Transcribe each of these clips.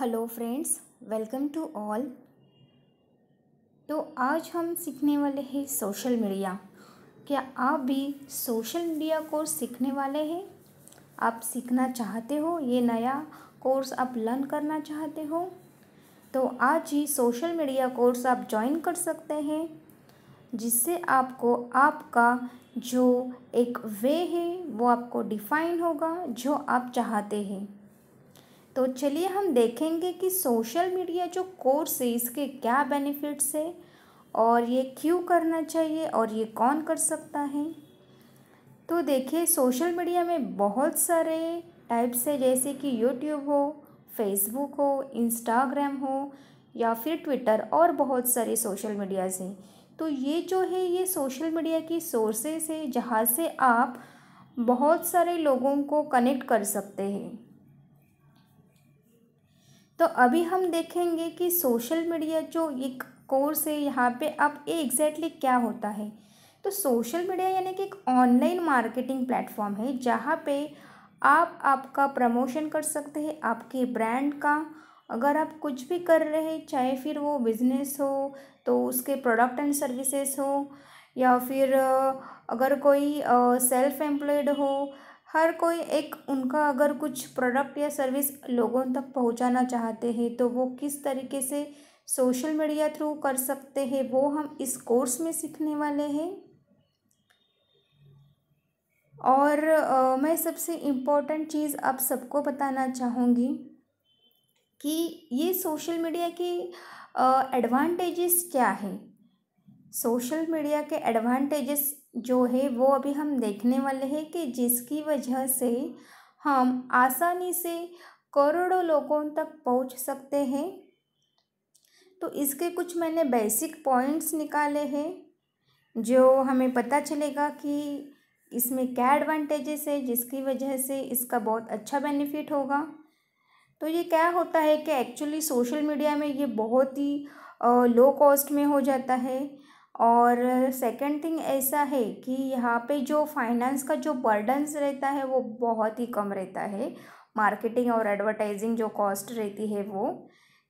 hello friends welcome to all तो आज हम सीखने वाले हैं सोशल मीडिया क्या आप भी सोशल मीडिया कोर्स सीखने वाले हैं आप सीखना चाहते हो ये नया कोर्स आप लर्न करना चाहते हो तो आज ही सोशल मीडिया कोर्स आप ज्वाइन कर सकते हैं जिससे आपको आपका जो एक वे है वो आपको डिफाइन होगा जो आप चाहते हैं तो चलिए हम देखेंगे कि सोशल मीडिया जो कोर्स है इसके क्या बेनिफिट्स है और ये क्यों करना चाहिए और ये कौन कर सकता है तो देखिए सोशल मीडिया में बहुत सारे टाइप्स है जैसे कि यूट्यूब हो फेसबुक हो इंस्टाग्राम हो या फिर ट्विटर और बहुत सारे सोशल मीडियाज़ हैं तो ये जो है ये सोशल मीडिया की सोर्सेस है जहाँ से आप बहुत सारे लोगों को कनेक्ट कर सकते हैं तो अभी हम देखेंगे कि सोशल मीडिया जो एक कोर्स है यहाँ पे अब ये एग्जैक्टली क्या होता है तो सोशल मीडिया यानी कि एक ऑनलाइन मार्केटिंग प्लेटफॉर्म है जहाँ पे आप आपका प्रमोशन कर सकते हैं आपके ब्रांड का अगर आप कुछ भी कर रहे हैं चाहे फिर वो बिज़नेस हो तो उसके प्रोडक्ट एंड सर्विसेज हो या फिर अगर कोई सेल्फ एम्प्लॉयड हो हर कोई एक उनका अगर कुछ प्रोडक्ट या सर्विस लोगों तक पहुंचाना चाहते हैं तो वो किस तरीके से सोशल मीडिया थ्रू कर सकते हैं वो हम इस कोर्स में सीखने वाले हैं और आ, मैं सबसे इम्पोर्टेंट चीज़ आप सबको बताना चाहूँगी कि ये सोशल मीडिया के एडवांटेजेस क्या है सोशल मीडिया के एडवांटेजेस जो है वो अभी हम देखने वाले हैं कि जिसकी वजह से हम आसानी से करोड़ों लोगों तक पहुंच सकते हैं तो इसके कुछ मैंने बेसिक पॉइंट्स निकाले हैं जो हमें पता चलेगा कि इसमें क्या एडवांटेजेस है जिसकी वजह से इसका बहुत अच्छा बेनिफिट होगा तो ये क्या होता है कि एक्चुअली सोशल मीडिया में ये बहुत ही लो कॉस्ट में हो जाता है और सेकंड थिंग ऐसा है कि यहाँ पे जो फाइनेंस का जो बर्डन्स रहता है वो बहुत ही कम रहता है मार्केटिंग और एडवर्टाइजिंग जो कॉस्ट रहती है वो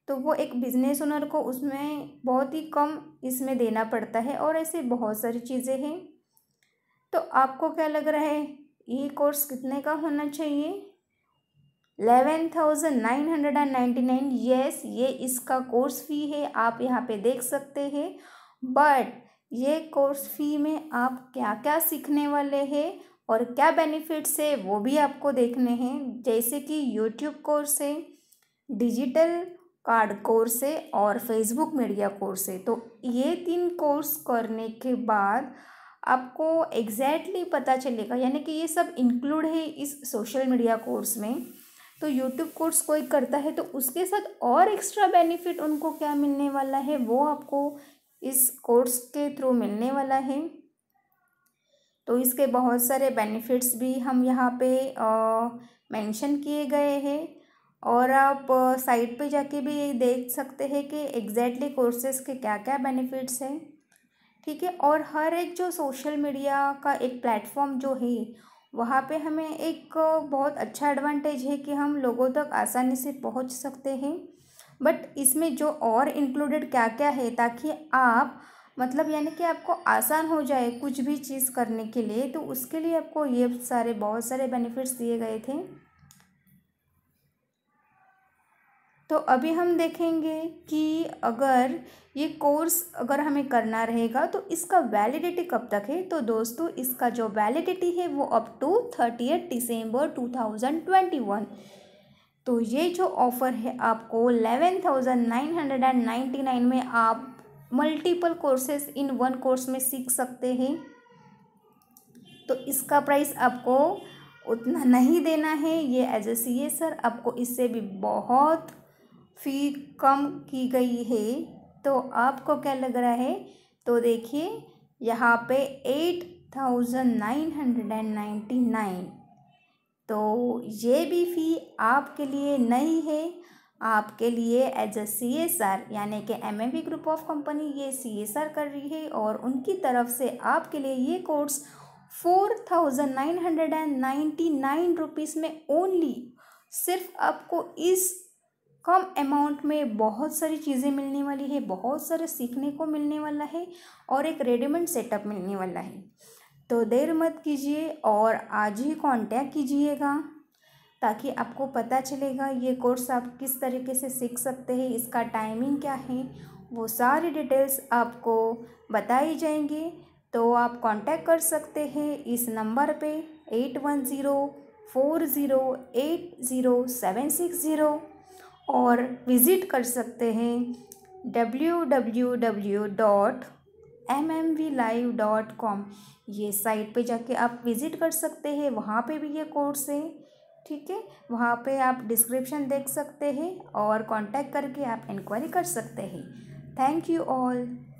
तो वो एक बिज़नेस ओनर को उसमें बहुत ही कम इसमें देना पड़ता है और ऐसे बहुत सारी चीज़ें हैं तो आपको क्या लग रहा है ये कोर्स कितने का होना चाहिए eleven thousand nine hundred and ninety nine yes ये इसका कोर्स फी है आप यहाँ पे देख सकते हैं बट ये कोर्स फी में आप क्या क्या सीखने वाले हैं और क्या बेनिफिट्स है वो भी आपको देखने हैं जैसे कि यूट्यूब कोर्स है डिजिटल कार्ड कोर्स है और फेसबुक मीडिया कोर्स है तो ये तीन कोर्स करने के बाद आपको एग्जैक्टली exactly पता चलेगा यानी कि ये सब इंक्लूड है इस सोशल मीडिया कोर्स में तो यूट्यूब कोर्स कोई करता है तो उसके साथ और एक्स्ट्रा बेनिफिट उनको क्या मिलने वाला है वो आपको इस कोर्स के थ्रू मिलने वाला है तो इसके बहुत सारे बेनिफिट्स भी हम यहाँ पे मेंशन किए गए हैं और आप साइट पे जाके भी ये देख सकते हैं कि एग्जैक्टली कोर्सेस के क्या क्या बेनिफिट्स हैं ठीक है और हर एक जो सोशल मीडिया का एक प्लेटफॉर्म जो है वहाँ पे हमें एक बहुत अच्छा एडवांटेज है कि हम लोगों तक आसानी से पहुँच सकते हैं बट इसमें जो और इंक्लूडेड क्या क्या है ताकि आप मतलब यानी कि आपको आसान हो जाए कुछ भी चीज़ करने के लिए तो उसके लिए आपको ये सारे बहुत सारे बेनिफिट्स दिए गए थे तो अभी हम देखेंगे कि अगर ये कोर्स अगर हमें करना रहेगा तो इसका वैलिडिटी कब तक है तो दोस्तों इसका जो वैलिडिटी है वो up to thirty eight December two thousand twenty one तो ये जो ऑफ़र है आपको eleven thousand nine hundred and ninety nine में आप multiple courses in one course में सीख सकते हैं तो इसका प्राइस आपको उतना नहीं देना है ये as a C A sir आपको इससे भी बहुत फी कम की गई है तो आपको क्या लग रहा है तो देखिए यहाँ पे eight thousand nine hundred and ninety nine तो ये भी फ़ी आपके लिए नहीं है आपके लिए as a C S R यानी कि M M group of company ये सी एस आर कर रही है और उनकी तरफ से आपके लिए ये course four thousand nine hundred and ninety nine rupees में ओनली सिर्फ आपको इस कम अमाउंट में बहुत सारी चीज़ें मिलने वाली है बहुत सारे सीखने को मिलने वाला है और एक रेडीमेड सेटअप मिलने वाला है तो देर मत कीजिए और आज ही कांटेक्ट कीजिएगा ताकि आपको पता चलेगा ये कोर्स आप किस तरीके से सीख सकते हैं इसका टाइमिंग क्या है वो सारी डिटेल्स आपको बताई जाएंगी तो आप कांटेक्ट कर सकते हैं इस नंबर पे eight one zero four zero eight zero seven six zero और विज़िट कर सकते हैं W W W dot M M V live dot com ये साइट पे जाके आप विज़िट कर सकते हैं वहाँ पे भी ये कोर्स है ठीक है वहाँ पे आप डिस्क्रिप्शन देख सकते हैं और कांटेक्ट करके आप इंक्वायरी कर सकते हैं थैंक यू ऑल